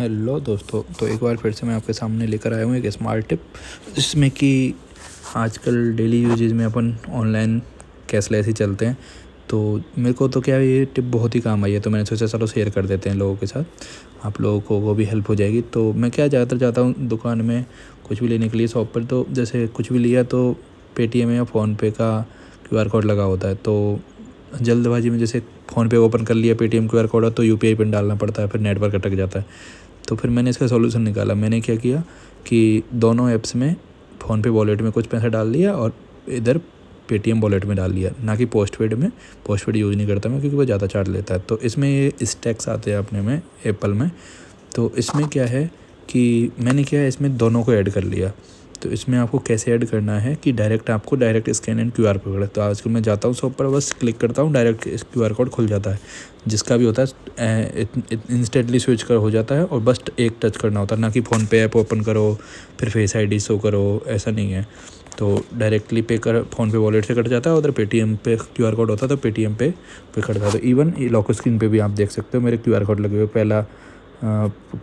hello दोस्तों तो एक बार फिर से मैं आपके सामने लेकर आया हूँ एक स्मार्ट टिप जिसमें कि आजकल डेली यूजेज में अपन ऑनलाइन कैशलेस ही चलते हैं तो मेरे को तो क्या ये टिप बहुत ही काम आई है तो मैंने सोचा चलो शेयर कर देते हैं लोगों के साथ आप लोगों को वो भी हेल्प हो जाएगी तो मैं क्या ज़्यादातर जाता हूँ दुकान में कुछ भी लेने के लिए शॉप पर तो जैसे कुछ भी लिया तो पेटीएम या फ़ोनपे का क्यू कोड लगा होता है तो जल्दबाजी में जैसे फ़ोनपे ओपन कर लिया पेटीएम क्यू आर कोड तो यू पी पिन डालना पड़ता है फिर नेटवर्क अटक जाता है तो फिर मैंने इसका सोल्यूसन निकाला मैंने क्या किया कि दोनों ऐप्स में फ़ोनपे वॉलेट में कुछ पैसा डाल दिया और इधर पेटीएम वॉलेट में डाल लिया ना कि पोस्ट पेड में पोस्ट पेड यूज़ नहीं करता मैं क्योंकि वो ज़्यादा चार्ज लेता है तो इसमें ये स्टैक्स आते हैं अपने में एप्पल में तो इसमें क्या है कि मैंने क्या है इसमें दोनों को ऐड कर लिया तो इसमें आपको कैसे ऐड करना है कि डायरेक्ट आपको direct scan and Q R code तो आजकल मैं जाता हूँ शॉप पर बस क्लिक करता हूँ डायरेक्ट क्यू आर कोड खुल जाता है जिसका भी होता है इंस्टेंटली स्विच कर हो जाता है और बस एक टच करना होता है ना कि फ़ोन पे ऐप ओपन करो फिर फेस आई डी शो करो ऐसा नहीं है तो डायरेक्टली पे कर फ़ोन पे वॉलेट से कट जाता है उधर पेटीएम पे क्यू आर कोड होता है तो पेटीएम पे पे कट जाता है इवन लॉक स्क्रीन पे भी आप देख सकते हो मेरे क्यू आर कोड लगे हुए पहला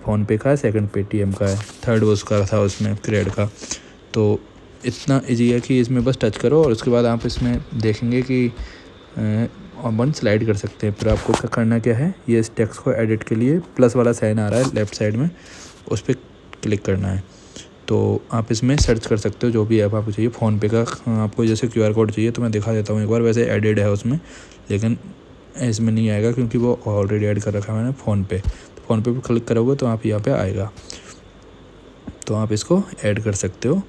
फ़ोन पे का है सेकंड पेटीएम का है थर्ड वो उसका था उसमें क्रेड का तो इतना ईजी है कि इसमें बस टच करो और उसके बाद आप इसमें देखेंगे कि वन स्लाइड कर सकते हैं फिर आपको करना क्या है ये इस टेक्स को एडिट के लिए प्लस वाला साइन आ रहा है लेफ़्ट साइड में उस पर क्लिक करना है तो आप इसमें सर्च कर सकते हो जो भी ऐप आपको चाहिए फ़ोनपे का आपको जैसे आर कोड चाहिए तो मैं दिखा देता हूँ एक बार वैसे एडिड है उसमें लेकिन इसमें नहीं आएगा क्योंकि वो ऑलरेडी ऐड कर रखा है मैंने फ़ोनपे तो फ़ोनपे पर क्लिक करोगे तो आप यहाँ पर आएगा तो आप इसको ऐड कर सकते हो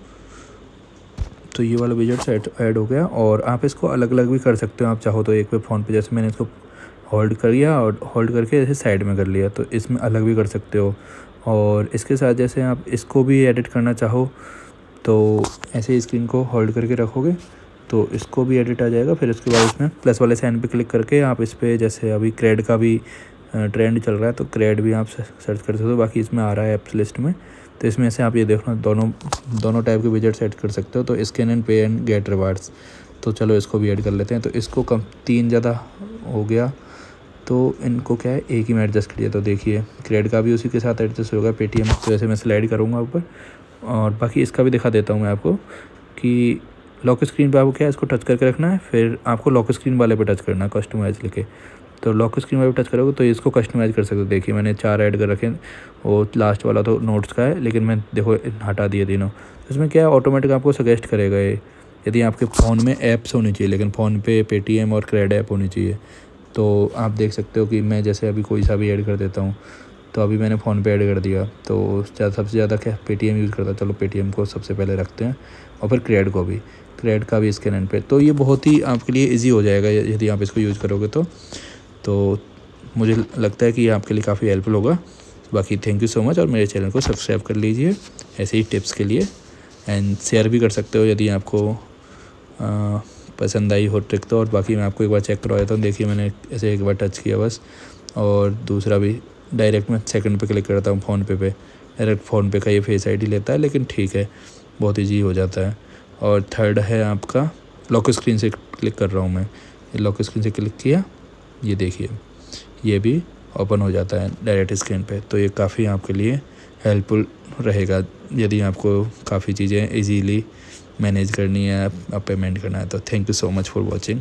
तो ये वाला विजेट्स ऐड हो गया और आप इसको अलग अलग भी कर सकते हो आप चाहो तो एक पे फ़ोन पे जैसे मैंने इसको होल्ड कर लिया और होल्ड करके जैसे साइड में कर लिया तो इसमें अलग भी कर सकते हो और इसके साथ जैसे आप इसको भी एडिट करना चाहो तो ऐसे स्क्रीन को होल्ड करके रखोगे तो इसको भी एडिट आ जाएगा फिर उसके बाद इसमें प्लस वाले साइन पर क्लिक करके आप इस पर जैसे अभी क्रेड का भी ट्रेंड चल रहा है तो क्रेड भी आप सर्च कर सकते हो बाकी इसमें आ रहा है एप्स लिस्ट में तो इसमें से आप ये देखो दोनों दोनों टाइप के विजेट्स ऐड कर सकते हो तो scan and pay and get rewards तो चलो इसको भी ऐड कर लेते हैं तो इसको कम तीन ज़्यादा हो गया तो इनको क्या है एक ही में एडजस्ट करिए तो देखिए क्रेडिट का भी उसी के साथ एडजस्ट होगा पे टी तो ऐसे मैं स्लाइड करूँगा ऊपर और बाकी इसका भी दिखा देता हूँ मैं आपको कि लॉक स्क्रीन पर आपको क्या है इसको टच करके रखना है फिर आपको लॉक स्क्रीन वाले पर टच करना है कस्टमाइज लेके तो लॉक स्क्रीन पर टच करोगे तो इसको कस्टमाइज़ कर सकते हो देखिए मैंने चार ऐड कर रखे वो लास्ट वाला तो नोट्स का है लेकिन मैं देखो हटा दिए तीनों तो इसमें क्या है ऑटोमेटिक आपको सजेस्ट करेगा ये यदि आपके फ़ोन में ऐप्स होनी चाहिए लेकिन फ़ोन पे पेटीएम और क्रेड ऐप होनी चाहिए तो आप देख सकते हो कि मैं जैसे अभी कोई सा भी ऐड कर देता हूँ तो अभी मैंने फ़ोन पे ऐड कर दिया तो सबसे ज़्यादा क्या पेटीएम यूज़ करता चलो पेटीएम को सबसे पहले रखते हैं और फिर क्रेड को भी क्रेड का भी स्कैन पे तो ये बहुत ही आपके लिए ईजी हो जाएगा यदि आप इसको यूज़ करोगे तो तो मुझे लगता है कि ये आपके लिए काफ़ी हेल्पफुल होगा बाकी थैंक यू सो मच और मेरे चैनल को सब्सक्राइब कर लीजिए ऐसे ही टिप्स के लिए एंड शेयर भी कर सकते हो यदि आपको आ, पसंद आई हो ट्रिक तो और बाकी मैं आपको एक बार चेक करवा देता हूँ देखिए मैंने ऐसे एक बार टच किया बस और दूसरा भी डायरेक्ट मैं सेकंड पे क्लिक करता हूँ फ़ोनपे पे डायरेक्ट फ़ोनपे का ये फेस आईडी लेता है लेकिन ठीक है बहुत ईजी हो जाता है और थर्ड है आपका लॉक स्क्रीन से क्लिक कर रहा हूँ मैं लॉक स्क्रीन से क्लिक किया ये देखिए ये भी ओपन हो जाता है डायरेक्ट स्क्रीन पे तो ये काफ़ी आपके लिए हेल्पफुल रहेगा यदि आपको काफ़ी चीज़ें इजीली मैनेज करनी है आप पेमेंट करना है तो thank you so much for watching